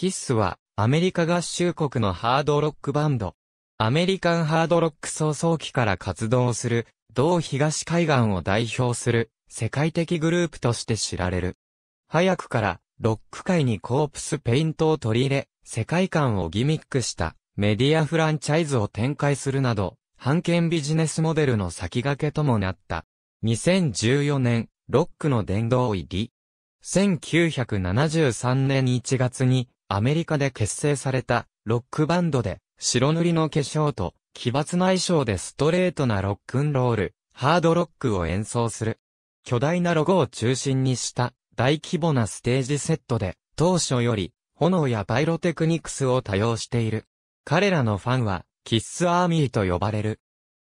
キッスは、アメリカ合衆国のハードロックバンド。アメリカンハードロック創々期から活動する、同東海岸を代表する、世界的グループとして知られる。早くから、ロック界にコープスペイントを取り入れ、世界観をギミックしたメディアフランチャイズを展開するなど、半権ビジネスモデルの先駆けともなった。2014年、ロックの殿堂入り。1973年1月に、アメリカで結成されたロックバンドで白塗りの化粧と奇抜な衣装でストレートなロックンロール、ハードロックを演奏する。巨大なロゴを中心にした大規模なステージセットで当初より炎やパイロテクニクスを多用している。彼らのファンはキッスアーミーと呼ばれる。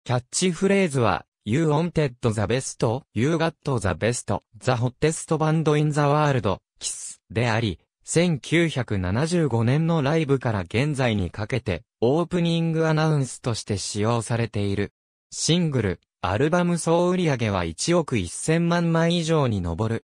キャッチフレーズは You wanted the best, you got the best, the hottest band in the world, kiss であり、1975年のライブから現在にかけて、オープニングアナウンスとして使用されている。シングル、アルバム総売上は1億1000万枚以上に上る。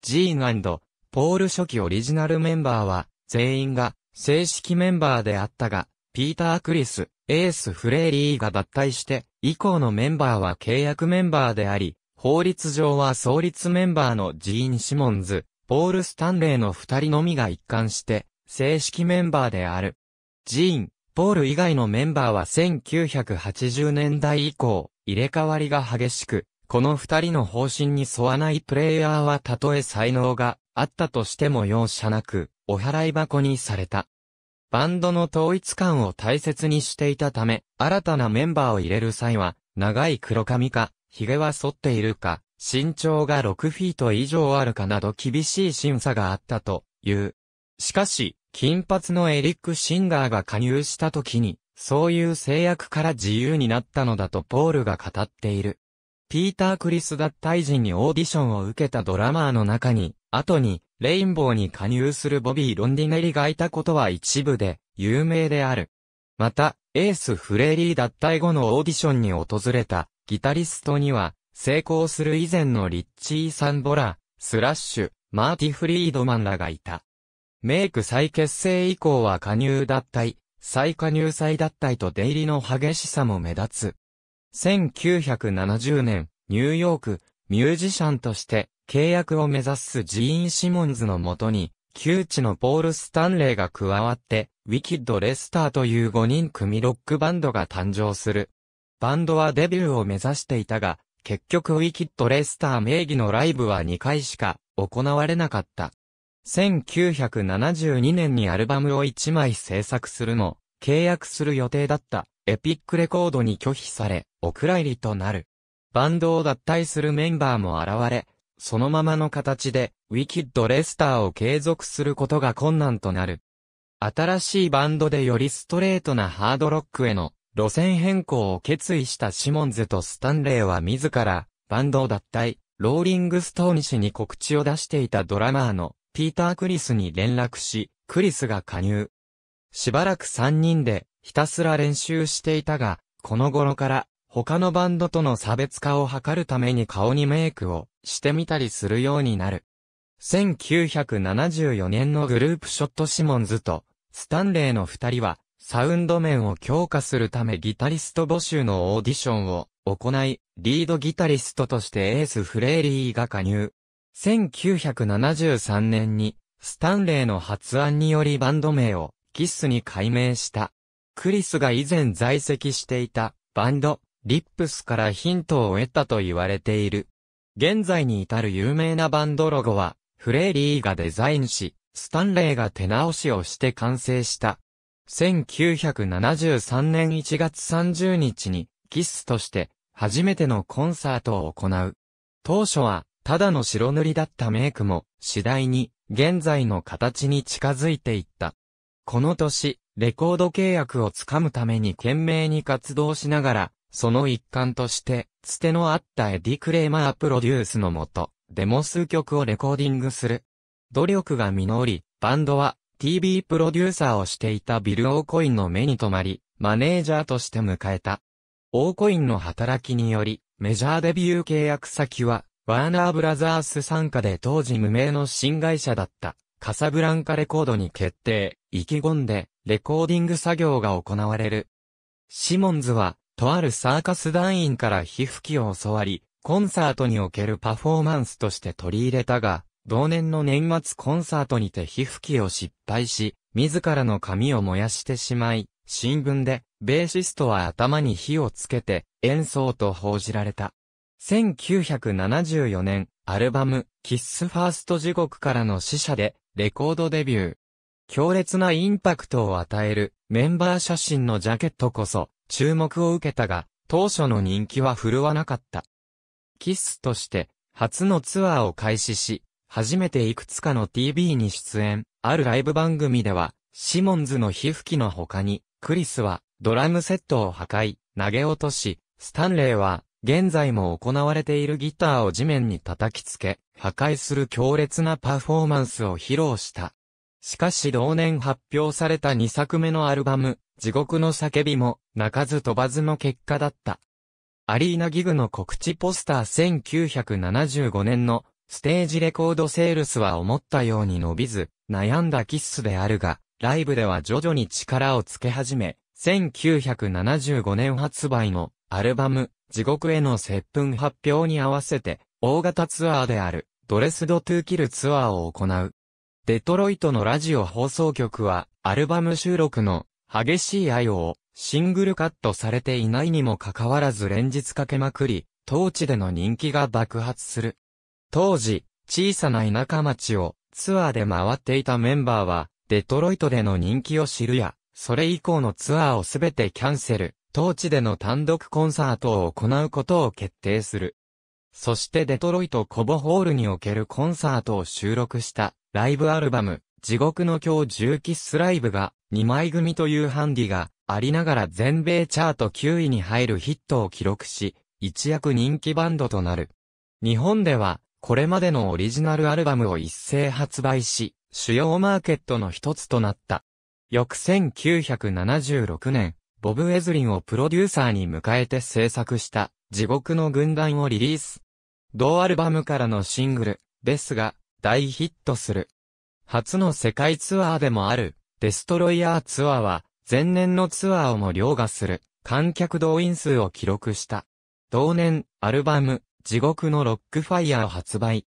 ジーンポール初期オリジナルメンバーは、全員が正式メンバーであったが、ピーター・クリス、エース・フレーリーが脱退して、以降のメンバーは契約メンバーであり、法律上は創立メンバーのジーン・シモンズ、ポール・スタンレーの二人のみが一貫して、正式メンバーである。ジーン、ポール以外のメンバーは1980年代以降、入れ替わりが激しく、この二人の方針に沿わないプレイヤーはたとえ才能があったとしても容赦なく、お払い箱にされた。バンドの統一感を大切にしていたため、新たなメンバーを入れる際は、長い黒髪か、髭は剃っているか、身長が6フィート以上あるかなど厳しい審査があったという。しかし、金髪のエリック・シンガーが加入した時に、そういう制約から自由になったのだとポールが語っている。ピーター・クリス脱退時にオーディションを受けたドラマーの中に、後に、レインボーに加入するボビー・ロンディネリがいたことは一部で、有名である。また、エース・フレーリー脱退後のオーディションに訪れた、ギタリストには、成功する以前のリッチー・サンボラ、スラッシュ、マーティ・フリードマンらがいた。メイク再結成以降は加入脱退、再加入再脱退と出入りの激しさも目立つ。1970年、ニューヨーク、ミュージシャンとして契約を目指すジーン・シモンズのもとに、旧知のポール・スタンレーが加わって、ウィキッド・レスターという5人組ロックバンドが誕生する。バンドはデビューを目指していたが、結局ウィキッド・レスター名義のライブは2回しか行われなかった。1972年にアルバムを1枚制作するも、契約する予定だったエピックレコードに拒否され、お蔵入りとなる。バンドを脱退するメンバーも現れ、そのままの形で、ウィキッド・レスターを継続することが困難となる。新しいバンドでよりストレートなハードロックへの路線変更を決意したシモンズとスタンレーは自ら、バンドを脱退、ローリングストーン氏に告知を出していたドラマーのピーター・クリスに連絡し、クリスが加入。しばらく3人でひたすら練習していたが、この頃から他のバンドとの差別化を図るために顔にメイクをしてみたりするようになる。1974年のグループショットシモンズとスタンレーの二人はサウンド面を強化するためギタリスト募集のオーディションを行い、リードギタリストとしてエース・フレーリーが加入。1973年に、スタンレーの発案によりバンド名を、キスに改名した。クリスが以前在籍していた、バンド、リップスからヒントを得たと言われている。現在に至る有名なバンドロゴは、フレーリーがデザインし、スタンレーが手直しをして完成した。1973年1月30日に、キスとして、初めてのコンサートを行う。当初は、ただの白塗りだったメイクも、次第に、現在の形に近づいていった。この年、レコード契約をつかむために懸命に活動しながら、その一環として、つてのあったエディ・クレーマープロデュースのもと、デモ数曲をレコーディングする。努力が実り、バンドは TV プロデューサーをしていたビル・オーコインの目に留まり、マネージャーとして迎えた。オーコインの働きにより、メジャーデビュー契約先は、ワーナーブラザース傘下で当時無名の新会社だった、カサブランカレコードに決定、意気込んで、レコーディング作業が行われる。シモンズは、とあるサーカス団員から皮膚器を教わり、コンサートにおけるパフォーマンスとして取り入れたが、同年の年末コンサートにて皮膚きを失敗し、自らの髪を燃やしてしまい、新聞で、ベーシストは頭に火をつけて、演奏と報じられた。1974年、アルバム、キッスファースト地獄からの死者で、レコードデビュー。強烈なインパクトを与える、メンバー写真のジャケットこそ、注目を受けたが、当初の人気は振るわなかった。キッスとして、初のツアーを開始し、初めていくつかの TV に出演、あるライブ番組では、シモンズの皮膚機の他に、クリスは、ドラムセットを破壊、投げ落とし、スタンレーは、現在も行われているギターを地面に叩きつけ、破壊する強烈なパフォーマンスを披露した。しかし同年発表された2作目のアルバム、地獄の叫びも、泣かず飛ばずの結果だった。アリーナギグの告知ポスター1975年のステージレコードセールスは思ったように伸びず、悩んだキッスであるが、ライブでは徐々に力をつけ始め、1975年発売のアルバム、地獄への接吻発表に合わせて、大型ツアーである、ドレスドトゥーキルツアーを行う。デトロイトのラジオ放送局は、アルバム収録の、激しい愛を、シングルカットされていないにもかかわらず連日かけまくり、当地での人気が爆発する。当時、小さな田舎町をツアーで回っていたメンバーは、デトロイトでの人気を知るや、それ以降のツアーをすべてキャンセル、当地での単独コンサートを行うことを決定する。そしてデトロイトコボホールにおけるコンサートを収録したライブアルバム、地獄の今日重キスライブが2枚組というハンディがありながら全米チャート9位に入るヒットを記録し、一躍人気バンドとなる。日本ではこれまでのオリジナルアルバムを一斉発売し、主要マーケットの一つとなった。翌1976年、ボブ・エズリンをプロデューサーに迎えて制作した地獄の軍団をリリース。同アルバムからのシングル、ですが、大ヒットする。初の世界ツアーでもある、デストロイヤーツアーは、前年のツアーをも凌駕する、観客動員数を記録した。同年、アルバム、地獄のロックファイヤー発売。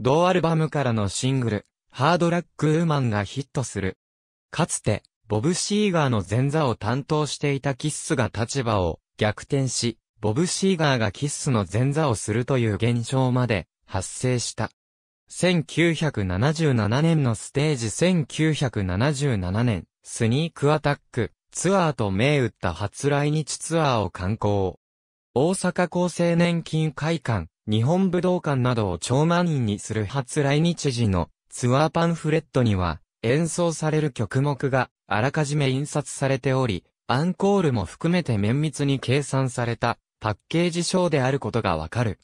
同アルバムからのシングル、ハードラックウーマンがヒットする。かつて、ボブ・シーガーの前座を担当していたキッスが立場を逆転し、ボブ・シーガーがキッスの前座をするという現象まで発生した。1977年のステージ1977年、スニークアタック、ツアーと銘打った初来日ツアーを観光。大阪厚生年金会館、日本武道館などを超満員にする初来日時のツアーパンフレットには、演奏される曲目があらかじめ印刷されており、アンコールも含めて綿密に計算されたパッケージショーであることがわかる。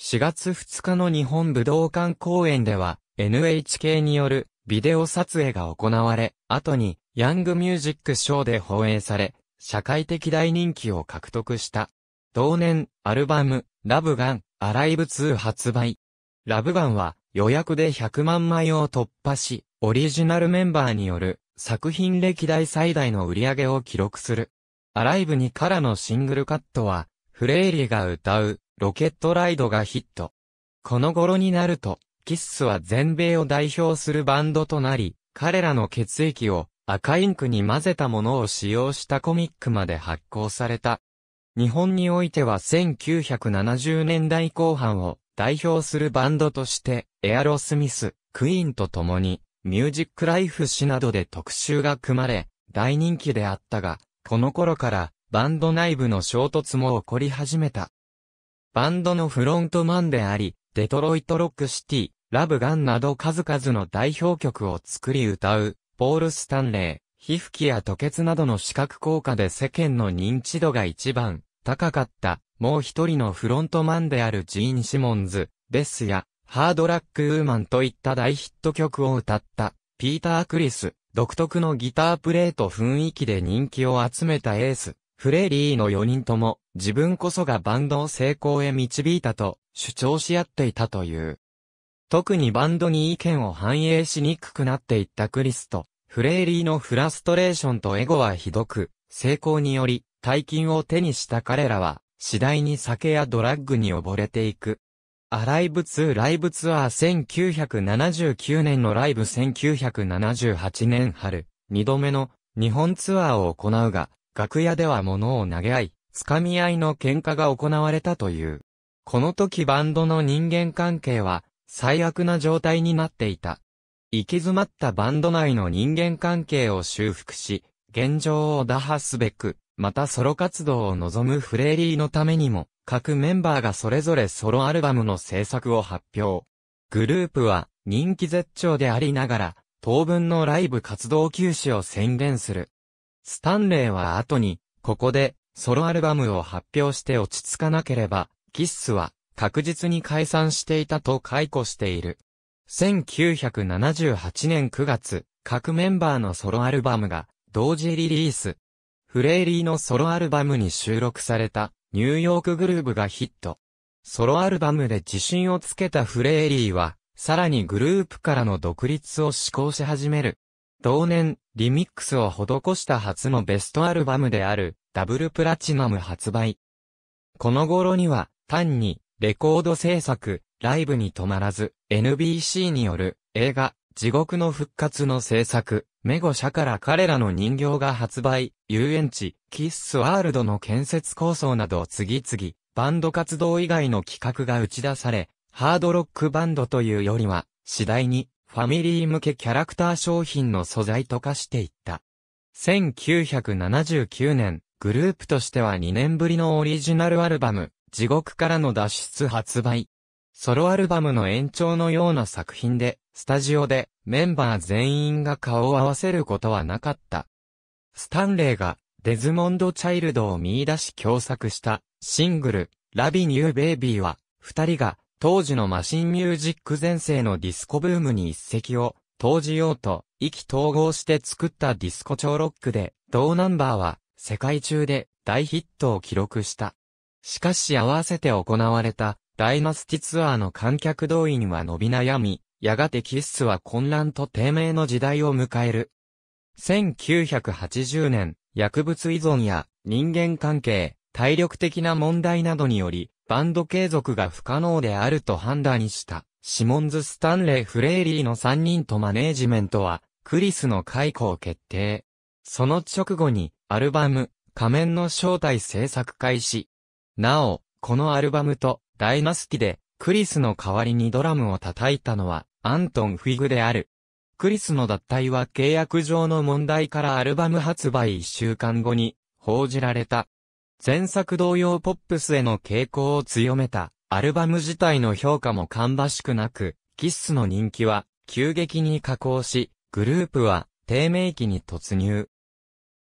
4月2日の日本武道館公演では NHK によるビデオ撮影が行われ、後にヤングミュージックショーで放映され、社会的大人気を獲得した。同年、アルバム、ラブガン、アライブ2発売。ラブガンは予約で100万枚を突破し、オリジナルメンバーによる作品歴代最大の売り上げを記録する。アライブにからのシングルカットは、フレイリが歌う、ロケットライドがヒット。この頃になると、キッスは全米を代表するバンドとなり、彼らの血液を赤インクに混ぜたものを使用したコミックまで発行された。日本においては1970年代後半を代表するバンドとして、エアロスミス、クイーンと共に、ミュージックライフ誌などで特集が組まれ、大人気であったが、この頃からバンド内部の衝突も起こり始めた。バンドのフロントマンであり、デトロイトロックシティ、ラブガンなど数々の代表曲を作り歌う、ポール・スタンレー、皮膚器や吐血などの視覚効果で世間の認知度が一番高かった、もう一人のフロントマンであるジーン・シモンズ、ベスや、ハードラック・ウーマンといった大ヒット曲を歌った、ピーター・クリス、独特のギタープレイと雰囲気で人気を集めたエース、フレリーの4人とも、自分こそがバンドを成功へ導いたと主張し合っていたという。特にバンドに意見を反映しにくくなっていったクリスと、フレーリーのフラストレーションとエゴはひどく、成功により、大金を手にした彼らは、次第に酒やドラッグに溺れていく。アライブ2ライブツアー1979年のライブ1978年春、二度目の日本ツアーを行うが、楽屋では物を投げ合い、掴み合いの喧嘩が行われたという。この時バンドの人間関係は最悪な状態になっていた。行き詰まったバンド内の人間関係を修復し、現状を打破すべく、またソロ活動を望むフレーリーのためにも、各メンバーがそれぞれソロアルバムの制作を発表。グループは人気絶頂でありながら、当分のライブ活動休止を宣言する。スタンレーは後に、ここで、ソロアルバムを発表して落ち着かなければ、キッスは確実に解散していたと解雇している。1978年9月、各メンバーのソロアルバムが同時リリース。フレイリーのソロアルバムに収録されたニューヨークグルーブがヒット。ソロアルバムで自信をつけたフレイリーは、さらにグループからの独立を志向し始める。同年、リミックスを施した初のベストアルバムである、ダブルプラチナム発売。この頃には、単に、レコード制作、ライブに止まらず、NBC による映画、地獄の復活の制作、メゴ社から彼らの人形が発売、遊園地、キッスワールドの建設構想など次々、バンド活動以外の企画が打ち出され、ハードロックバンドというよりは、次第に、ファミリー向けキャラクター商品の素材と化していった。1979年、グループとしては2年ぶりのオリジナルアルバム、地獄からの脱出発売。ソロアルバムの延長のような作品で、スタジオでメンバー全員が顔を合わせることはなかった。スタンレーがデズモンド・チャイルドを見出し共作したシングル、ラビニュー・ベイビーは、二人が当時のマシンミュージック前世のディスコブームに一石を投じようと意気投合して作ったディスコ超ロックで、同ナンバーは世界中で大ヒットを記録した。しかし合わせて行われたダイナスティツアーの観客動員は伸び悩み、やがてキッスは混乱と低迷の時代を迎える。1980年、薬物依存や人間関係、体力的な問題などにより、バンド継続が不可能であると判断した、シモンズ・スタンレー・フレーリーの3人とマネージメントは、クリスの解雇を決定。その直後に、アルバム、仮面の正体制作開始。なお、このアルバムと、ダイナスティで、クリスの代わりにドラムを叩いたのは、アントン・フィグである。クリスの脱退は契約上の問題からアルバム発売1週間後に、報じられた。前作同様ポップスへの傾向を強めた、アルバム自体の評価も芳しくなく、キッスの人気は、急激に下降し、グループは、低迷期に突入。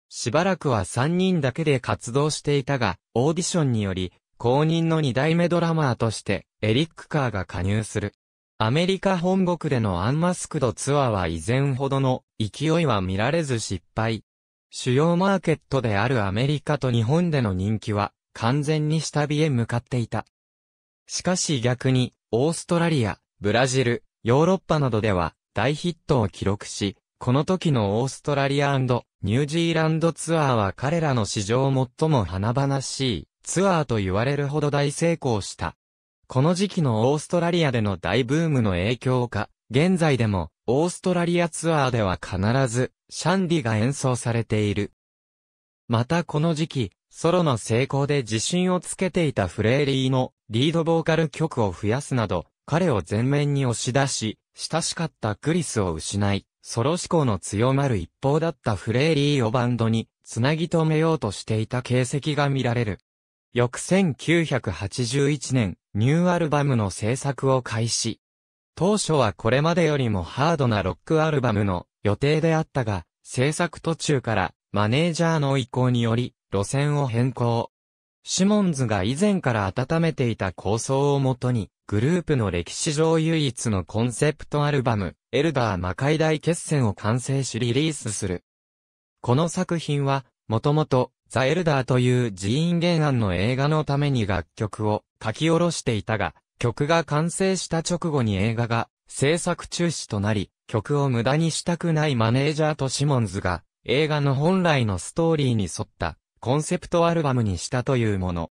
しばらくは3人だけで活動していたが、オーディションにより、公認の二代目ドラマーとして、エリック・カーが加入する。アメリカ本国でのアンマスクドツアーは以前ほどの勢いは見られず失敗。主要マーケットであるアメリカと日本での人気は完全に下火へ向かっていた。しかし逆に、オーストラリア、ブラジル、ヨーロッパなどでは大ヒットを記録し、この時のオーストラリアニュージーランドツアーは彼らの史上最も華々しいツアーと言われるほど大成功した。この時期のオーストラリアでの大ブームの影響か、現在でも、オーストラリアツアーでは必ず、シャンディが演奏されている。またこの時期、ソロの成功で自信をつけていたフレーリーのリードボーカル曲を増やすなど、彼を前面に押し出し、親しかったクリスを失い、ソロ志向の強まる一方だったフレーリーをバンドに、つなぎ止めようとしていた形跡が見られる。翌1981年、ニューアルバムの制作を開始。当初はこれまでよりもハードなロックアルバムの予定であったが、制作途中からマネージャーの意向により路線を変更。シモンズが以前から温めていた構想をもとに、グループの歴史上唯一のコンセプトアルバム、エルダー魔界大決戦を完成しリリースする。この作品は、もともと、ザ・エルダーという寺院原案の映画のために楽曲を書き下ろしていたが、曲が完成した直後に映画が制作中止となり、曲を無駄にしたくないマネージャーとシモンズが、映画の本来のストーリーに沿ったコンセプトアルバムにしたというもの。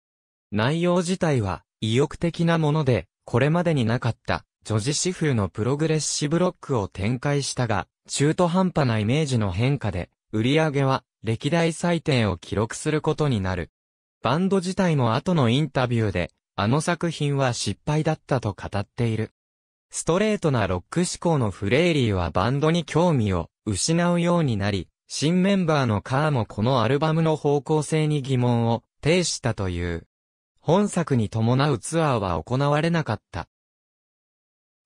内容自体は意欲的なもので、これまでになかった女子シ風のプログレッシブロックを展開したが、中途半端なイメージの変化で、売り上げは歴代祭典を記録することになる。バンド自体も後のインタビューで、あの作品は失敗だったと語っている。ストレートなロック思考のフレーリーはバンドに興味を失うようになり、新メンバーのカーもこのアルバムの方向性に疑問を呈したという。本作に伴うツアーは行われなかった。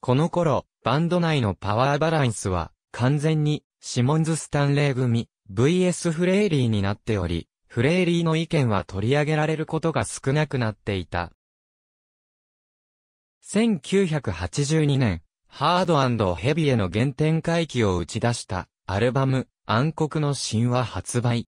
この頃、バンド内のパワーバランスは完全にシモンズ・スタンレー組、VS フレーリーになっており、フレーリーの意見は取り上げられることが少なくなっていた。1982年、ハードヘビへの原点回帰を打ち出したアルバム、暗黒の神話発売。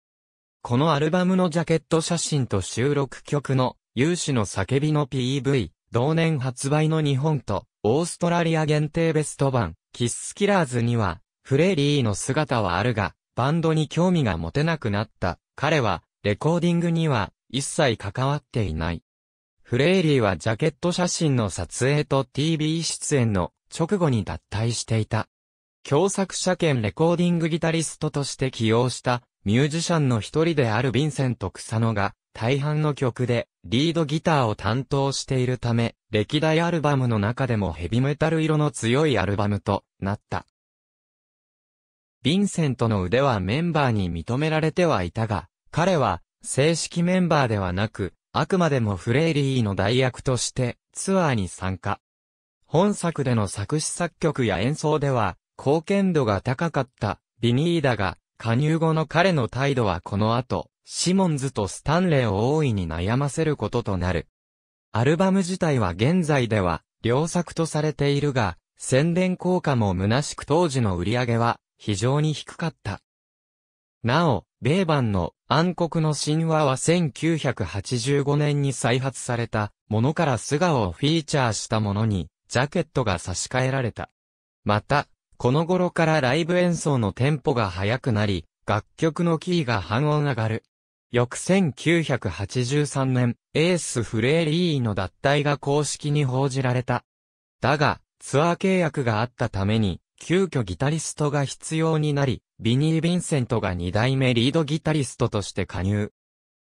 このアルバムのジャケット写真と収録曲の、有志の叫びの PV、同年発売の日本と、オーストラリア限定ベスト版、キッスキラーズには、フレーリーの姿はあるが、バンドに興味が持てなくなった。彼は、レコーディングには、一切関わっていない。フレーリーはジャケット写真の撮影と TV 出演の直後に脱退していた。共作者兼レコーディングギタリストとして起用したミュージシャンの一人であるヴィンセント草野が大半の曲でリードギターを担当しているため歴代アルバムの中でもヘビメタル色の強いアルバムとなった。ヴィンセントの腕はメンバーに認められてはいたが、彼は、正式メンバーではなく、あくまでもフレイリーの代役としてツアーに参加。本作での作詞作曲や演奏では貢献度が高かったビニーだが加入後の彼の態度はこの後、シモンズとスタンレーを大いに悩ませることとなる。アルバム自体は現在では良作とされているが、宣伝効果も虚しく当時の売り上げは非常に低かった。なお、米版の暗黒の神話は1985年に再発されたものから素顔をフィーチャーしたものにジャケットが差し替えられた。また、この頃からライブ演奏のテンポが速くなり、楽曲のキーが半音上がる。翌1983年、エース・フレーリーの脱退が公式に報じられた。だが、ツアー契約があったために、急遽ギタリストが必要になり、ビニー・ヴィンセントが2代目リードギタリストとして加入。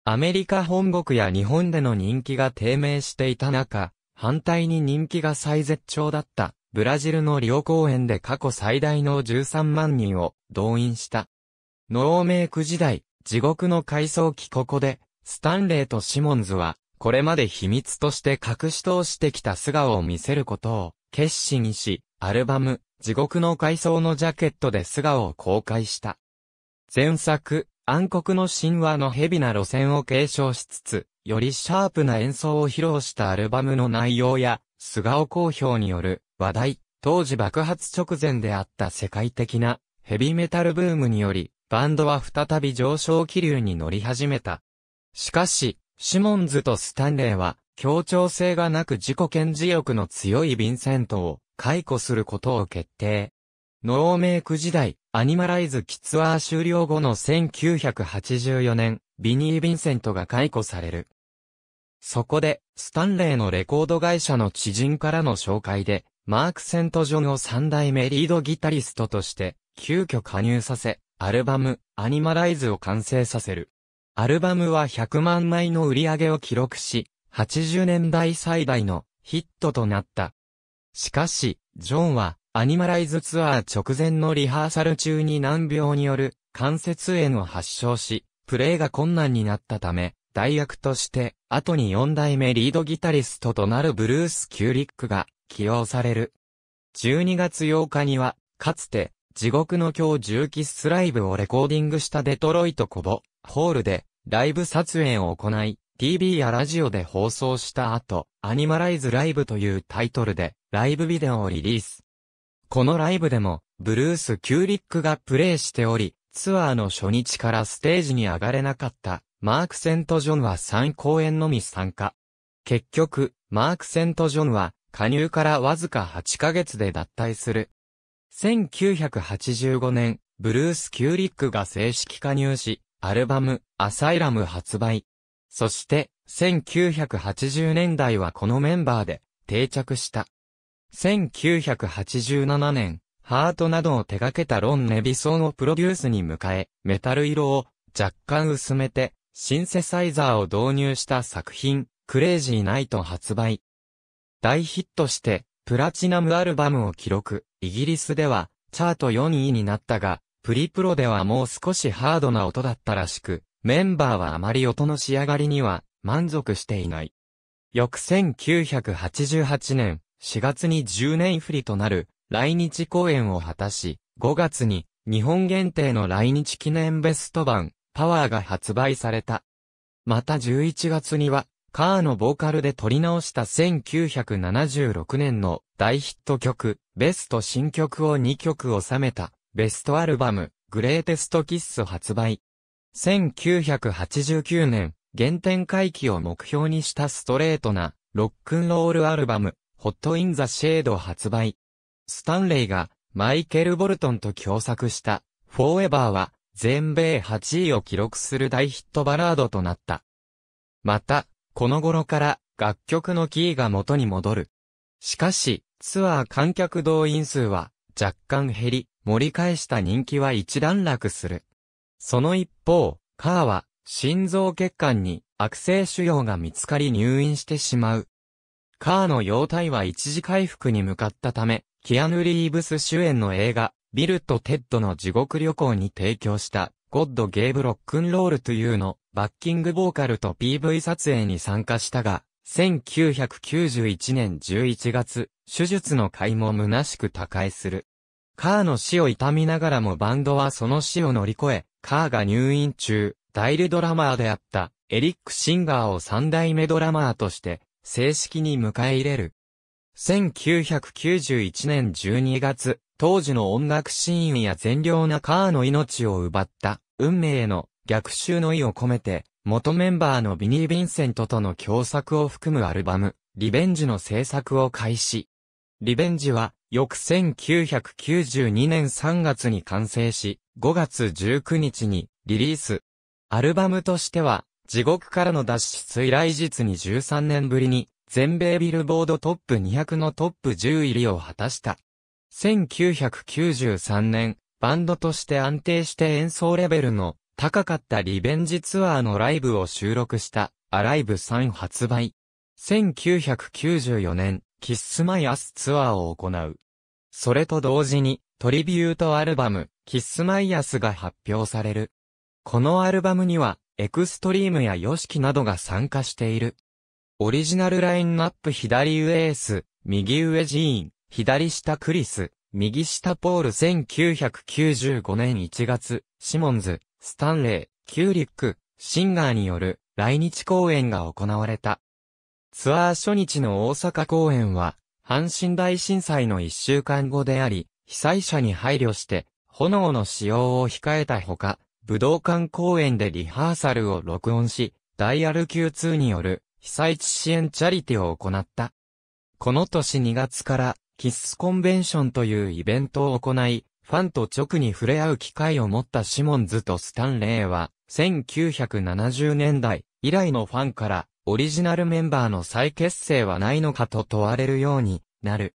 アメリカ本国や日本での人気が低迷していた中、反対に人気が最絶頂だった、ブラジルの両公演で過去最大の13万人を動員した。ノーメイク時代、地獄の回想期ここで、スタンレーとシモンズは、これまで秘密として隠し通してきた素顔を見せることを、決心し、アルバム、地獄の階層のジャケットで素顔を公開した。前作、暗黒の神話のヘビな路線を継承しつつ、よりシャープな演奏を披露したアルバムの内容や、素顔公表による話題、当時爆発直前であった世界的なヘビメタルブームにより、バンドは再び上昇気流に乗り始めた。しかし、シモンズとスタンレーは、協調性がなく自己顕示欲の強いヴィンセントを解雇することを決定。ノーメイク時代、アニマライズキツアー終了後の1984年、ビニー・ヴィンセントが解雇される。そこで、スタンレーのレコード会社の知人からの紹介で、マーク・セント・ジョンを三代目リードギタリストとして、急遽加入させ、アルバム、アニマライズを完成させる。アルバムは100万枚の売り上げを記録し、80年代最大のヒットとなった。しかし、ジョンは、アニマライズツアー直前のリハーサル中に難病による関節炎を発症し、プレイが困難になったため、代役として、後に4代目リードギタリストとなるブルース・キューリックが起用される。12月8日には、かつて、地獄の今日重機スライブをレコーディングしたデトロイトコボ、ホールで、ライブ撮影を行い、TV やラジオで放送した後、アニマライズライブというタイトルで、ライブビデオをリリース。このライブでも、ブルース・キューリックがプレイしており、ツアーの初日からステージに上がれなかった、マーク・セント・ジョンは3公演のみ参加。結局、マーク・セント・ジョンは、加入からわずか8ヶ月で脱退する。1985年、ブルース・キューリックが正式加入し、アルバム、アサイラム発売。そして、1980年代はこのメンバーで定着した。1987年、ハートなどを手掛けたロン・ネビソンをプロデュースに迎え、メタル色を若干薄めて、シンセサイザーを導入した作品、クレイジーナイト発売。大ヒットして、プラチナムアルバムを記録、イギリスでは、チャート4位になったが、プリプロではもう少しハードな音だったらしく、メンバーはあまり音の仕上がりには満足していない。翌1988年4月に10年振りとなる来日公演を果たし、5月に日本限定の来日記念ベスト版パワーが発売された。また11月にはカーのボーカルで撮り直した1976年の大ヒット曲、ベスト新曲を2曲収めた、ベストアルバム、グレーテストキッス発売。1989年、原点回帰を目標にしたストレートな、ロックンロールアルバム、ホットインザシェード発売。スタンレイが、マイケル・ボルトンと共作した、フォーエバーは、全米8位を記録する大ヒットバラードとなった。また、この頃から楽曲のキーが元に戻る。しかし、ツアー観客動員数は若干減り、盛り返した人気は一段落する。その一方、カーは、心臓血管に悪性腫瘍が見つかり入院してしまう。カーの容体は一時回復に向かったため、キアヌ・リーブス主演の映画、ビルとテッドの地獄旅行に提供した、ゴッド・ゲーブ・ロックンロールというの、バッキングボーカルと PV 撮影に参加したが、1991年11月、手術の回も虚しく他界する。カーの死を痛みながらもバンドはその死を乗り越え、カーが入院中、代理ドラマーであったエリック・シンガーを三代目ドラマーとして正式に迎え入れる。1991年12月、当時の音楽シーンや善良なカーの命を奪った運命への逆襲の意を込めて、元メンバーのビニー・ヴィンセントとの共作を含むアルバム、リベンジの制作を開始。リベンジは、翌1992年3月に完成し、5月19日にリリース。アルバムとしては、地獄からの脱出以来実に13年ぶりに、全米ビルボードトップ200のトップ10入りを果たした。1993年、バンドとして安定して演奏レベルの高かったリベンジツアーのライブを収録した、アライブ3発売。1994年、キッスマイアスツアーを行う。それと同時に、トリビュートアルバム、キッスマイアスが発表される。このアルバムには、エクストリームやヨシキなどが参加している。オリジナルラインナップ左上エース、右上ジーン、左下クリス、右下ポール1995年1月、シモンズ、スタンレー、キューリック、シンガーによる来日公演が行われた。ツアー初日の大阪公演は、阪神大震災の一週間後であり、被災者に配慮して、炎の使用を控えたほか、武道館公演でリハーサルを録音し、ダイヤル Q2 による被災地支援チャリティを行った。この年2月からキスコンベンションというイベントを行い、ファンと直に触れ合う機会を持ったシモンズとスタンレーは、1970年代以来のファンからオリジナルメンバーの再結成はないのかと問われるようになる。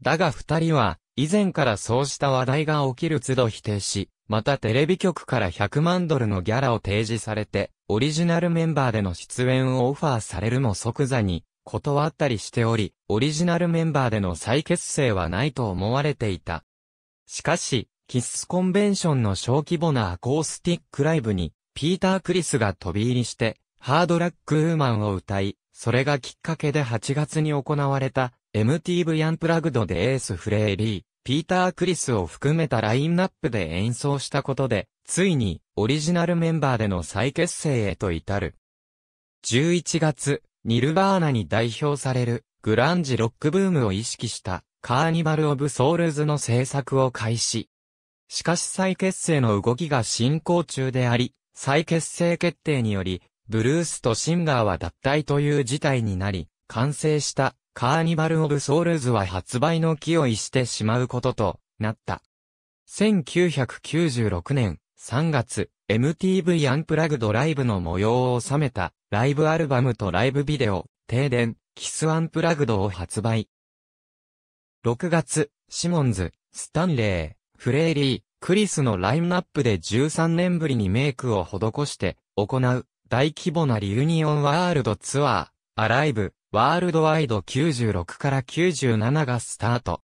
だが二人は、以前からそうした話題が起きる都度否定し、またテレビ局から100万ドルのギャラを提示されて、オリジナルメンバーでの出演をオファーされるも即座に断ったりしており、オリジナルメンバーでの再結成はないと思われていた。しかし、キスコンベンションの小規模なアコースティックライブに、ピーター・クリスが飛び入りして、ハードラックウーマンを歌い、それがきっかけで8月に行われた MTV アンプラグドでエースフレーリー、ピーター・クリスを含めたラインナップで演奏したことで、ついにオリジナルメンバーでの再結成へと至る。11月、ニルバーナに代表されるグランジロックブームを意識したカーニバル・オブ・ソウルズの制作を開始。しかし再結成の動きが進行中であり、再結成決定により、ブルースとシンガーは脱退という事態になり、完成したカーニバル・オブ・ソウルズは発売の気を逸してしまうこととなった。1996年3月、MTV アンプラグドライブの模様を収めたライブアルバムとライブビデオ、停電、キスアンプラグドを発売。6月、シモンズ、スタンレー、フレーリー、クリスのラインナップで13年ぶりにメイクを施して行う大規模なリユニオンワールドツアー、アライブ、ワールドワイド96から97がスタート。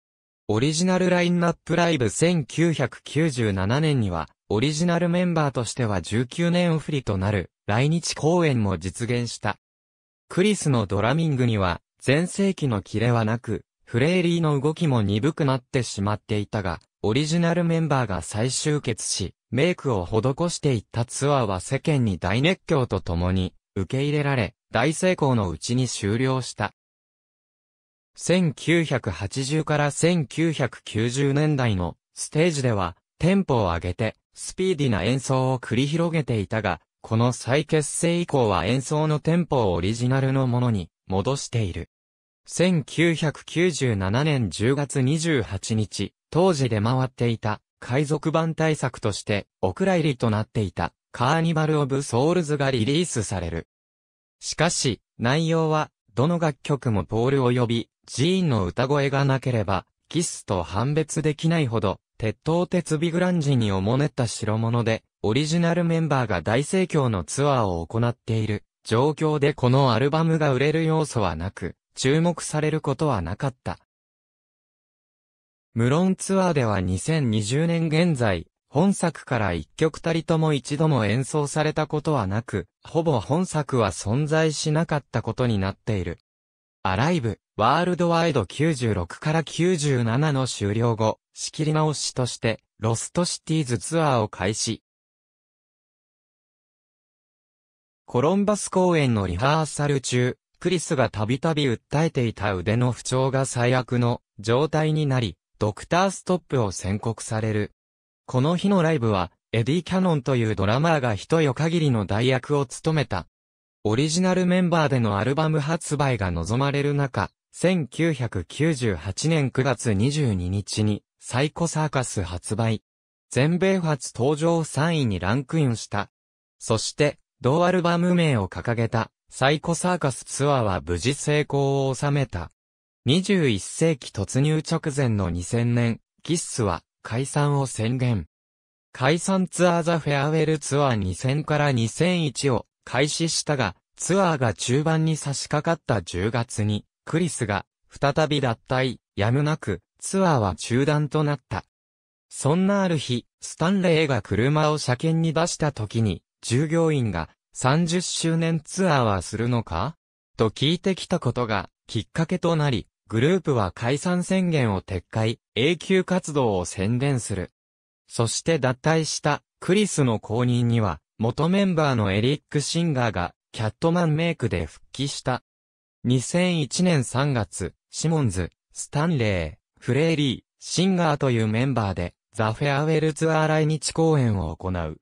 オリジナルラインナップライブ1997年には、オリジナルメンバーとしては19年振りとなる、来日公演も実現した。クリスのドラミングには、前世紀のキレはなく、フレーリーの動きも鈍くなってしまっていたが、オリジナルメンバーが再集結し、メイクを施していったツアーは世間に大熱狂とともに受け入れられ、大成功のうちに終了した。1980から1990年代のステージではテンポを上げてスピーディな演奏を繰り広げていたが、この再結成以降は演奏のテンポをオリジナルのものに戻している。1997年10月28日、当時出回っていた海賊版対策として、お蔵入りとなっていた、カーニバル・オブ・ソウルズがリリースされる。しかし、内容は、どの楽曲もポール及び、ジーンの歌声がなければ、キスと判別できないほど、鉄塔鉄ビグランジにおもねった代物で、オリジナルメンバーが大盛況のツアーを行っている状況でこのアルバムが売れる要素はなく、注目されることはなかった。無論ツアーでは2020年現在、本作から一曲たりとも一度も演奏されたことはなく、ほぼ本作は存在しなかったことになっている。アライブ、ワールドワイド96から97の終了後、仕切り直しとして、ロストシティーズツアーを開始。コロンバス公演のリハーサル中、クリスがたびたび訴えていた腕の不調が最悪の状態になり、ドクターストップを宣告される。この日のライブは、エディ・キャノンというドラマーが一夜限りの代役を務めた。オリジナルメンバーでのアルバム発売が望まれる中、1998年9月22日に、サイコサーカス発売。全米初登場3位にランクインした。そして、同アルバム名を掲げた、サイコサーカスツアーは無事成功を収めた。21世紀突入直前の2000年、キッスは解散を宣言。解散ツアーザ・フェアウェルツアー2000から2001を開始したが、ツアーが中盤に差し掛かった10月に、クリスが再び脱退、やむなく、ツアーは中断となった。そんなある日、スタンレーが車を車検に出した時に、従業員が30周年ツアーはするのかと聞いてきたことがきっかけとなり、グループは解散宣言を撤回、永久活動を宣伝する。そして脱退したクリスの後任には、元メンバーのエリック・シンガーが、キャットマンメイクで復帰した。2001年3月、シモンズ、スタンレー、フレーリー、シンガーというメンバーで、ザ・フェアウェルツアー来日公演を行う。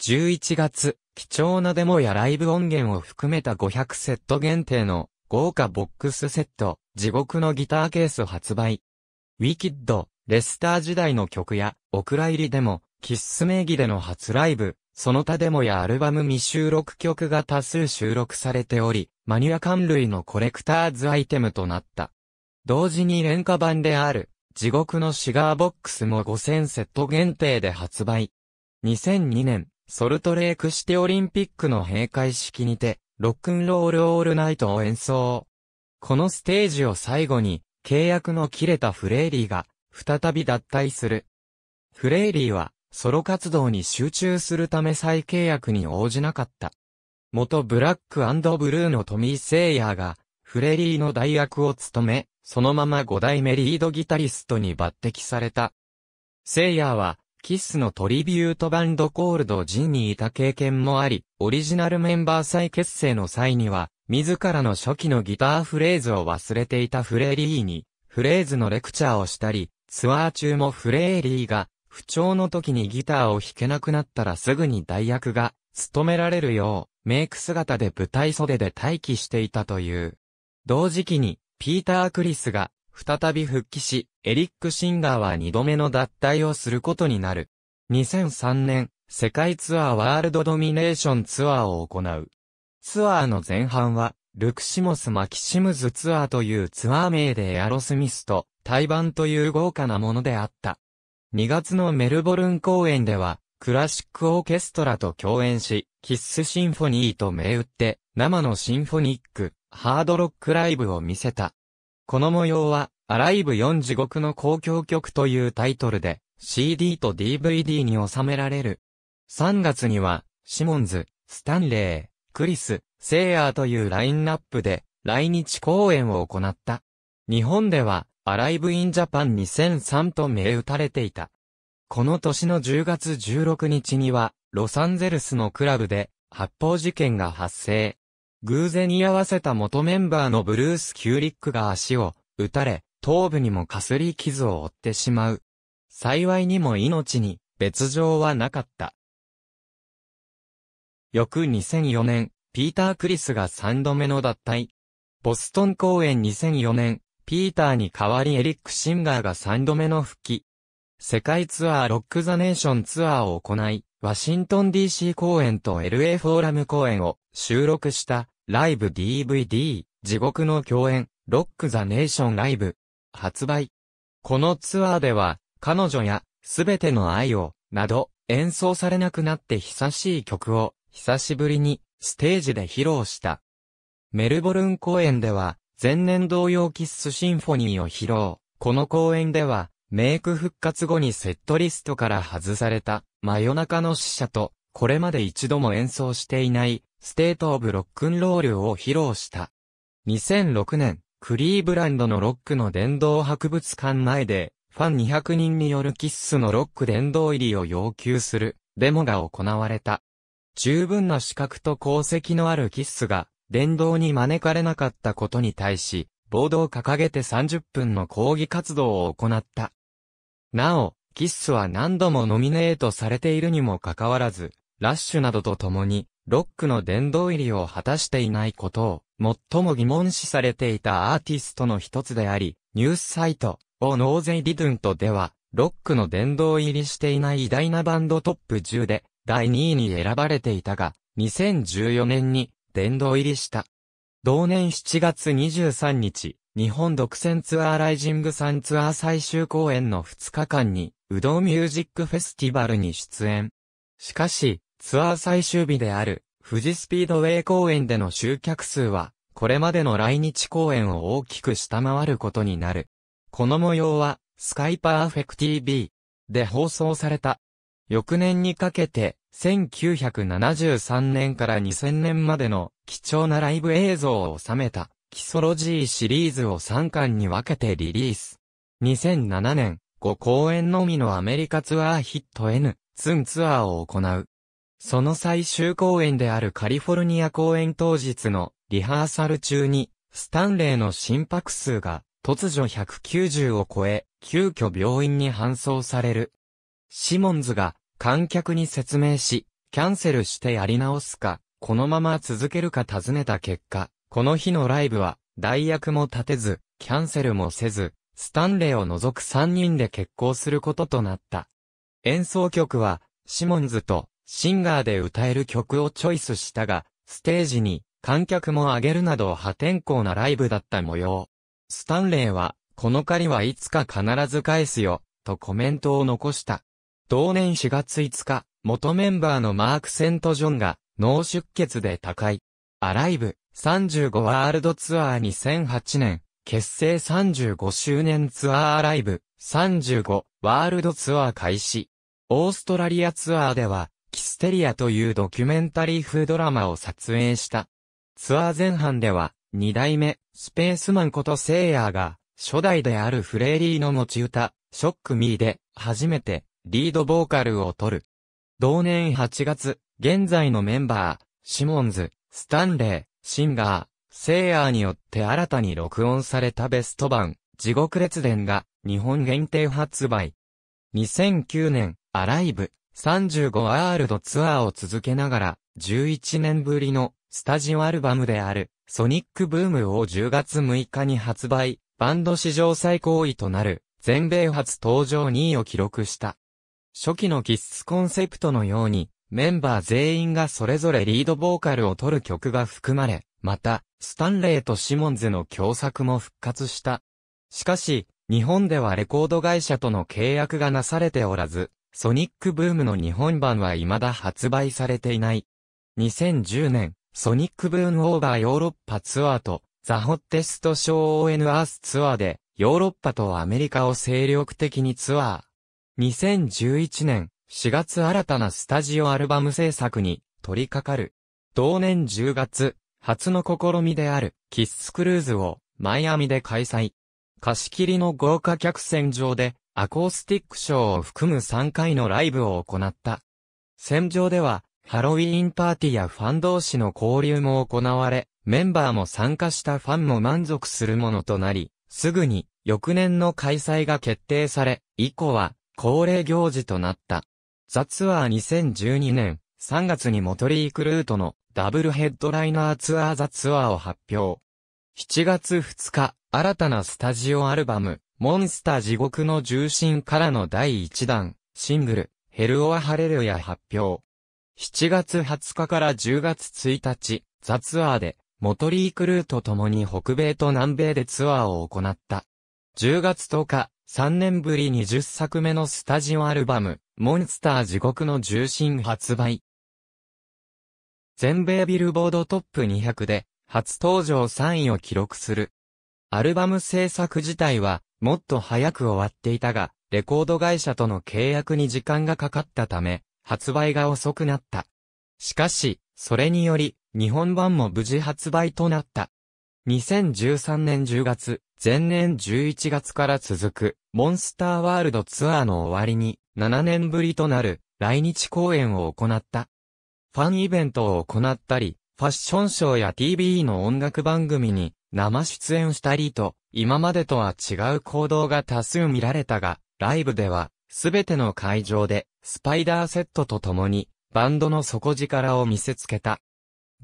11月、貴重なデモやライブ音源を含めた500セット限定の豪華ボックスセット、地獄のギターケース発売。ウィキッド、レスター時代の曲や、お蔵入りでも、キッス名義での初ライブ、その他デモやアルバム未収録曲が多数収録されており、マニュア感類のコレクターズアイテムとなった。同時に廉価版である、地獄のシガーボックスも5000セット限定で発売。2002年、ソルトレークシティオリンピックの閉会式にて、ロックンロールオールナイトを演奏。このステージを最後に、契約の切れたフレーリーが、再び脱退する。フレーリーは、ソロ活動に集中するため再契約に応じなかった。元ブラックブルーのトミー・セイヤーが、フレリーの代役を務め、そのまま5代目リードギタリストに抜擢された。セイヤーは、キスのトリビュートバンドコールドジンにいた経験もあり、オリジナルメンバー再結成の際には、自らの初期のギターフレーズを忘れていたフレーリーに、フレーズのレクチャーをしたり、ツアー中もフレーリーが、不調の時にギターを弾けなくなったらすぐに代役が、務められるよう、メイク姿で舞台袖で待機していたという。同時期に、ピーター・クリスが、再び復帰し、エリック・シンガーは2度目の脱退をすることになる。2003年、世界ツアーワールドドミネーションツアーを行う。ツアーの前半は、ルクシモス・マキシムズツアーというツアー名でエアロスミスと対バンという豪華なものであった。2月のメルボルン公演では、クラシックオーケストラと共演し、キッスシンフォニーと銘打って、生のシンフォニック、ハードロックライブを見せた。この模様は、アライブ4地獄の公共曲というタイトルで、CD と DVD に収められる。3月には、シモンズ、スタンレー、クリス、セイヤーというラインナップで来日公演を行った。日本では、アライブ・イン・ジャパン2003と銘打たれていた。この年の10月16日には、ロサンゼルスのクラブで、発砲事件が発生。偶然居合わせた元メンバーのブルース・キューリックが足を撃たれ、頭部にもかすり傷を負ってしまう。幸いにも命に別状はなかった。翌2004年、ピーター・クリスが3度目の脱退。ボストン公演2004年、ピーターに代わりエリック・シンガーが3度目の復帰。世界ツアーロック・ザ・ネーションツアーを行い、ワシントン DC 公演と LA フォーラム公演を収録したライブ DVD 地獄の共演ロック・ザ・ネーションライブ発売。このツアーでは彼女やすべての愛をなど演奏されなくなって久しい曲を久しぶりにステージで披露した。メルボルン公演では、前年同様キッスシンフォニーを披露。この公演では、メイク復活後にセットリストから外された、真夜中の死者と、これまで一度も演奏していない、ステート・オブ・ロックンロールを披露した。2006年、クリーブランドのロックの殿堂博物館前で、ファン200人によるキッスのロック殿堂入りを要求する、デモが行われた。十分な資格と功績のあるキッスが、伝道に招かれなかったことに対し、ボードを掲げて30分の抗議活動を行った。なお、キッスは何度もノミネートされているにもかかわらず、ラッシュなどと共に、ロックの殿堂入りを果たしていないことを、最も疑問視されていたアーティストの一つであり、ニュースサイト、をノーゼイディドゥントでは、ロックの殿堂入りしていない偉大なバンドトップ10で、第2位に選ばれていたが、2014年に殿堂入りした。同年7月23日、日本独占ツアーライジングサンツアー最終公演の2日間に、うどんミュージックフェスティバルに出演。しかし、ツアー最終日である、富士スピードウェイ公演での集客数は、これまでの来日公演を大きく下回ることになる。この模様は、スカイパーフェク TV で放送された翌年にかけて、1973年から2000年までの貴重なライブ映像を収めた、キソロジーシリーズを3巻に分けてリリース。2007年、5公演のみのアメリカツアーヒット N、ツンツアーを行う。その最終公演であるカリフォルニア公演当日のリハーサル中に、スタンレーの心拍数が突如190を超え、急遽病院に搬送される。シモンズが観客に説明し、キャンセルしてやり直すか、このまま続けるか尋ねた結果、この日のライブは、代役も立てず、キャンセルもせず、スタンレーを除く3人で決行することとなった。演奏曲は、シモンズと、シンガーで歌える曲をチョイスしたが、ステージに、観客も上げるなど破天荒なライブだった模様。スタンレーは、この借りはいつか必ず返すよ、とコメントを残した。同年4月5日、元メンバーのマーク・セント・ジョンが脳出血で他界。アライブ35ワールドツアー2008年、結成35周年ツアーアライブ35ワールドツアー開始。オーストラリアツアーでは、キステリアというドキュメンタリー風ドラマを撮影した。ツアー前半では、二代目、スペースマンことセイヤーが、初代であるフレーリーの持ち歌、ショックミーで、初めて、リードボーカルを取る。同年8月、現在のメンバー、シモンズ、スタンレー、シンガー、セイヤーによって新たに録音されたベスト版、地獄列伝が日本限定発売。2009年、アライブ3 5ルドツアーを続けながら、11年ぶりのスタジオアルバムである、ソニックブームを10月6日に発売、バンド史上最高位となる、全米初登場2位を記録した。初期のキッスコンセプトのように、メンバー全員がそれぞれリードボーカルを取る曲が含まれ、また、スタンレーとシモンズの共作も復活した。しかし、日本ではレコード会社との契約がなされておらず、ソニックブームの日本版は未だ発売されていない。2010年、ソニックブームオーバーヨーロッパツアーと、ザ・ホッテスト・ショー・オーエヌ・アースツアーで、ヨーロッパとアメリカを精力的にツアー。2011年4月新たなスタジオアルバム制作に取り掛かる。同年10月、初の試みであるキッスクルーズをマイアミで開催。貸し切りの豪華客船上でアコースティックショーを含む3回のライブを行った。船上ではハロウィーンパーティーやファン同士の交流も行われ、メンバーも参加したファンも満足するものとなり、すぐに翌年の開催が決定され、以降は恒例行事となった。ザツアー2012年3月にモトリークルートのダブルヘッドライナーツアーザツアーを発表。7月2日、新たなスタジオアルバム、モンスター地獄の重心からの第1弾、シングル、ヘルオアハレルヤ発表。7月20日から10月1日、ザツアーで、モトリークルーと共に北米と南米でツアーを行った。10月10日、3年ぶり20作目のスタジオアルバム、モンスター地獄の重心発売。全米ビルボードトップ200で、初登場3位を記録する。アルバム制作自体は、もっと早く終わっていたが、レコード会社との契約に時間がかかったため、発売が遅くなった。しかし、それにより、日本版も無事発売となった。2013年10月、前年11月から続く、モンスターワールドツアーの終わりに、7年ぶりとなる、来日公演を行った。ファンイベントを行ったり、ファッションショーや t v の音楽番組に生出演したりと、今までとは違う行動が多数見られたが、ライブでは、すべての会場で、スパイダーセットと共に、バンドの底力を見せつけた。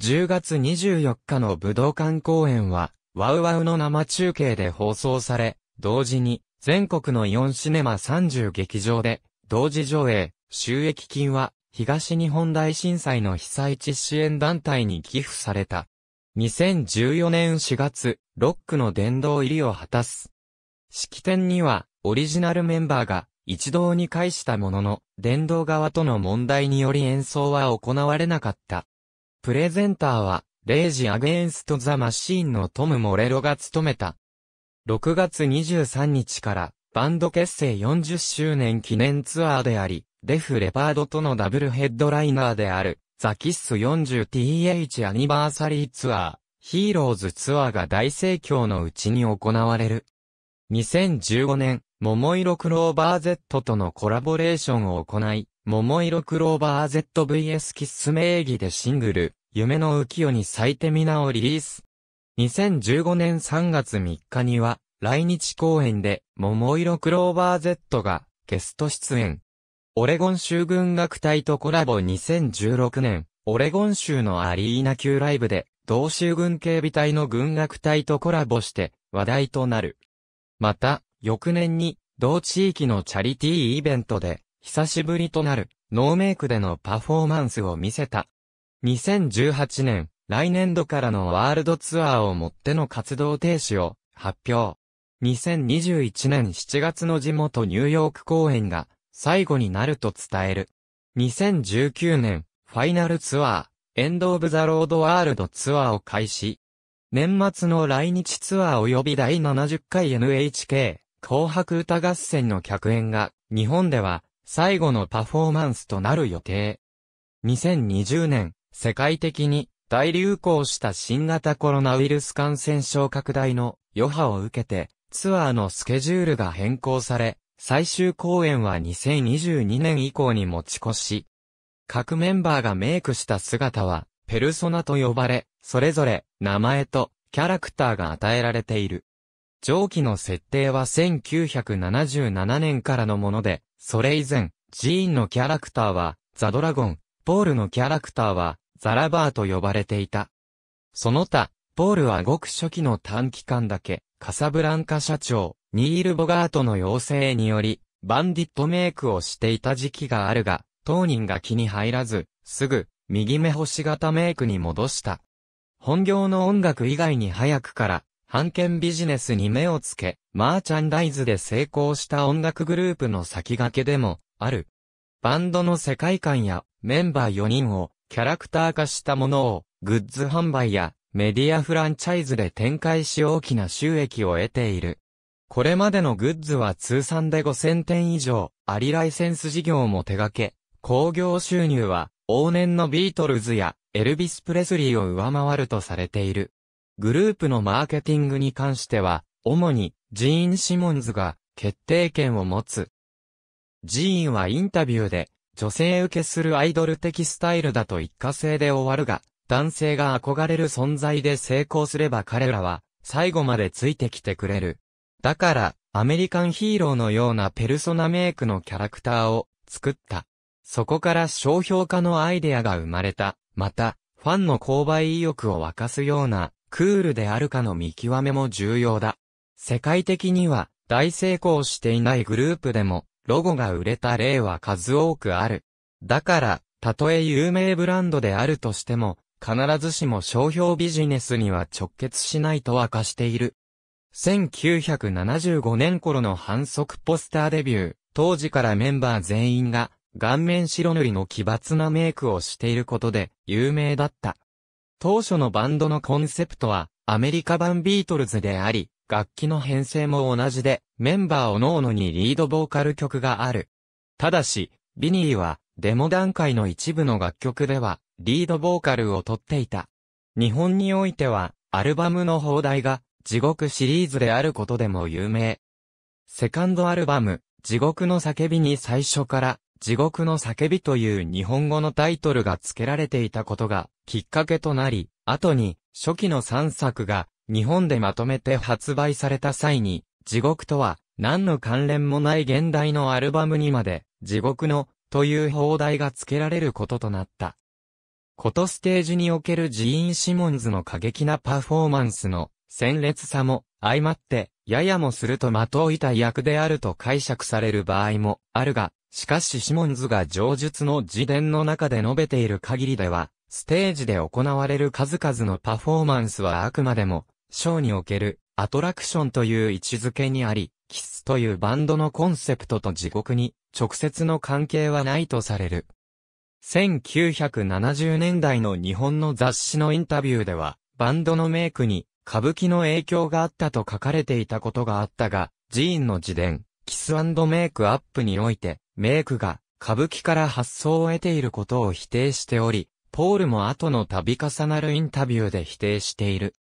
10月24日の武道館公演は、ワウワウの生中継で放送され、同時に、全国の4シネマ30劇場で、同時上映、収益金は、東日本大震災の被災地支援団体に寄付された。2014年4月、ロックの殿堂入りを果たす。式典には、オリジナルメンバーが、一堂に会したものの、殿堂側との問題により演奏は行われなかった。プレゼンターは、レイジ・アゲンスト・ザ・マシーンのトム・モレロが務めた。6月23日から、バンド結成40周年記念ツアーであり、デフ・レパードとのダブルヘッドライナーである、ザ・キッス 40th アニバーサリーツアー、ヒーローズツアーが大盛況のうちに行われる。2015年、桃色クローバー Z とのコラボレーションを行い、桃色クローバー ZVS キッス名義でシングル、夢の浮世に咲いてみなをリリース。2015年3月3日には、来日公演で、桃色クローバー Z が、ゲスト出演。オレゴン州軍楽隊とコラボ2016年、オレゴン州のアリーナ級ライブで、同州軍警備隊の軍楽隊とコラボして、話題となる。また、翌年に、同地域のチャリティーイベントで、久しぶりとなる、ノーメイクでのパフォーマンスを見せた。2018年、来年度からのワールドツアーをもっての活動停止を発表。2021年7月の地元ニューヨーク公演が最後になると伝える。2019年、ファイナルツアー、エンド・オブ・ザ・ロード・ワールドツアーを開始。年末の来日ツアー及び第70回 NHK 紅白歌合戦の客演が日本では最後のパフォーマンスとなる予定。2020年、世界的に大流行した新型コロナウイルス感染症拡大の余波を受けて、ツアーのスケジュールが変更され、最終公演は2022年以降に持ち越し。各メンバーがメイクした姿は、ペルソナと呼ばれ、それぞれ名前とキャラクターが与えられている。上記の設定は1977年からのもので、それ以前、ジーンのキャラクターは、ザ・ドラゴン、ポールのキャラクターは、ザ・ラバーと呼ばれていた。その他、ポールはごく初期の短期間だけ、カサブランカ社長、ニール・ボガートの要請により、バンディットメイクをしていた時期があるが、当人が気に入らず、すぐ、右目星型メイクに戻した。本業の音楽以外に早くから、版権ビジネスに目をつけ、マーチャンダイズで成功した音楽グループの先駆けでも、ある。バンドの世界観やメンバー4人をキャラクター化したものを、グッズ販売やメディアフランチャイズで展開し大きな収益を得ている。これまでのグッズは通算で5000点以上、アリライセンス事業も手掛け、興行収入は往年のビートルズやエルビス・プレスリーを上回るとされている。グループのマーケティングに関しては、主にジーン・シモンズが決定権を持つ。ジーンはインタビューで、女性受けするアイドル的スタイルだと一過性で終わるが、男性が憧れる存在で成功すれば彼らは、最後までついてきてくれる。だから、アメリカンヒーローのようなペルソナメイクのキャラクターを作った。そこから商標化のアイデアが生まれた。また、ファンの購買意欲を沸かすようなクールであるかの見極めも重要だ。世界的には大成功していないグループでもロゴが売れた例は数多くある。だから、たとえ有名ブランドであるとしても、必ずしも商標ビジネスには直結しないと明かしている。1975年頃の反則ポスターデビュー、当時からメンバー全員が顔面白塗りの奇抜なメイクをしていることで有名だった。当初のバンドのコンセプトは、アメリカ版ビートルズであり、楽器の編成も同じで、メンバーおのおのにリードボーカル曲がある。ただし、ビニーは、デモ段階の一部の楽曲では、リードボーカルを取っていた。日本においては、アルバムの放題が、地獄シリーズであることでも有名。セカンドアルバム、地獄の叫びに最初から、地獄の叫びという日本語のタイトルが付けられていたことがきっかけとなり、後に初期の3作が日本でまとめて発売された際に、地獄とは何の関連もない現代のアルバムにまで地獄のという放題が付けられることとなった。ことステージにおけるジーン・シモンズの過激なパフォーマンスの鮮烈さも相まって、ややもすると的をいた役であると解釈される場合もあるが、しかしシモンズが上述の自伝の中で述べている限りでは、ステージで行われる数々のパフォーマンスはあくまでも、ショーにおけるアトラクションという位置づけにあり、キスというバンドのコンセプトと地獄に直接の関係はないとされる。1970年代の日本の雑誌のインタビューでは、バンドのメイクに歌舞伎の影響があったと書かれていたことがあったが、ジーンの自伝、キスメイクアップにおいて、メイクが歌舞伎から発想を得ていることを否定しており、ポールも後の度重なるインタビューで否定している。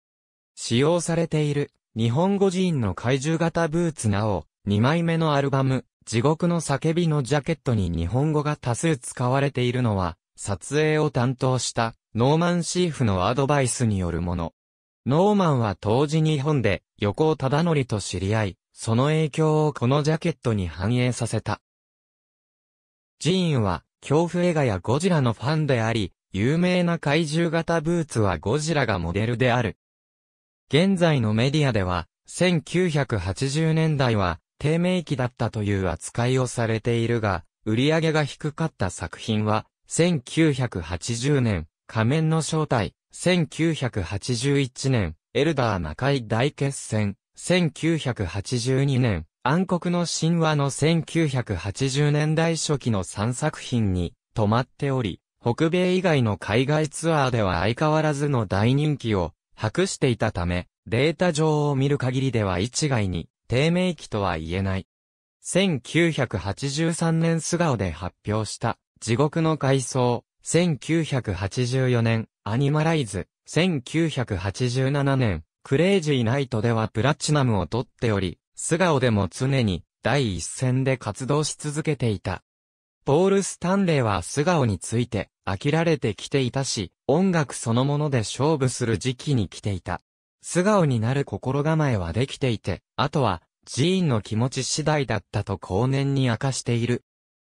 使用されている日本語人の怪獣型ブーツなお、2枚目のアルバム、地獄の叫びのジャケットに日本語が多数使われているのは、撮影を担当したノーマンシーフのアドバイスによるもの。ノーマンは当時日本で横尾忠則と知り合い、その影響をこのジャケットに反映させた。ジーンは恐怖映画やゴジラのファンであり、有名な怪獣型ブーツはゴジラがモデルである。現在のメディアでは、1980年代は低迷期だったという扱いをされているが、売り上げが低かった作品は、1980年、仮面の正体、1981年、エルダー魔界大決戦、1982年、暗黒の神話の1980年代初期の3作品に止まっており、北米以外の海外ツアーでは相変わらずの大人気を博していたため、データ上を見る限りでは一概に低迷期とは言えない。1983年素顔で発表した地獄の回想、1984年アニマライズ、1987年クレイジーナイトではプラチナムを取っており、素顔でも常に第一線で活動し続けていた。ポール・スタンレーは素顔について飽きられてきていたし、音楽そのもので勝負する時期に来ていた。素顔になる心構えはできていて、あとは、ジーンの気持ち次第だったと後年に明かしている。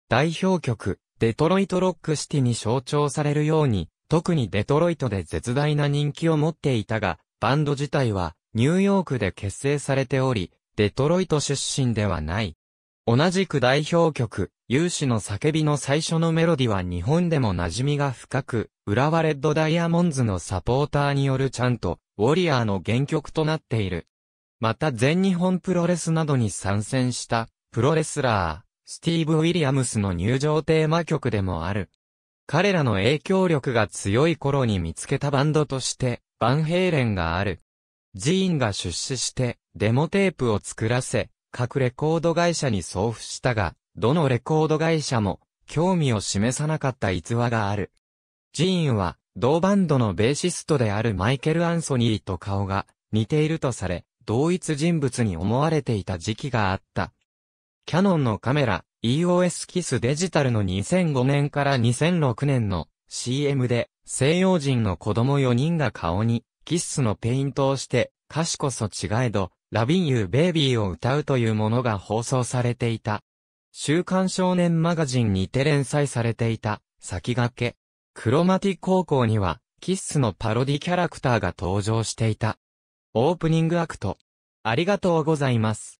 代表曲、デトロイト・ロック・シティに象徴されるように、特にデトロイトで絶大な人気を持っていたが、バンド自体はニューヨークで結成されており、デトロイト出身ではない。同じく代表曲、有志の叫びの最初のメロディは日本でも馴染みが深く、浦和レッドダイヤモンズのサポーターによるちゃんと、ウォリアーの原曲となっている。また全日本プロレスなどに参戦した、プロレスラー、スティーブ・ウィリアムスの入場テーマ曲でもある。彼らの影響力が強い頃に見つけたバンドとして、バンヘイレンがある。寺院が出資して、デモテープを作らせ、各レコード会社に送付したが、どのレコード会社も、興味を示さなかった逸話がある。寺院は、同バンドのベーシストであるマイケル・アンソニーと顔が似ているとされ、同一人物に思われていた時期があった。キャノンのカメラ、EOS キスデジタルの2005年から2006年の CM で西洋人の子供4人が顔にキッスのペイントをして、歌詞こそ違えど、ラビンユーベイビーを歌うというものが放送されていた。週刊少年マガジンにて連載されていた、先駆け。クロマティ高校には、キッスのパロディキャラクターが登場していた。オープニングアクト。ありがとうございます。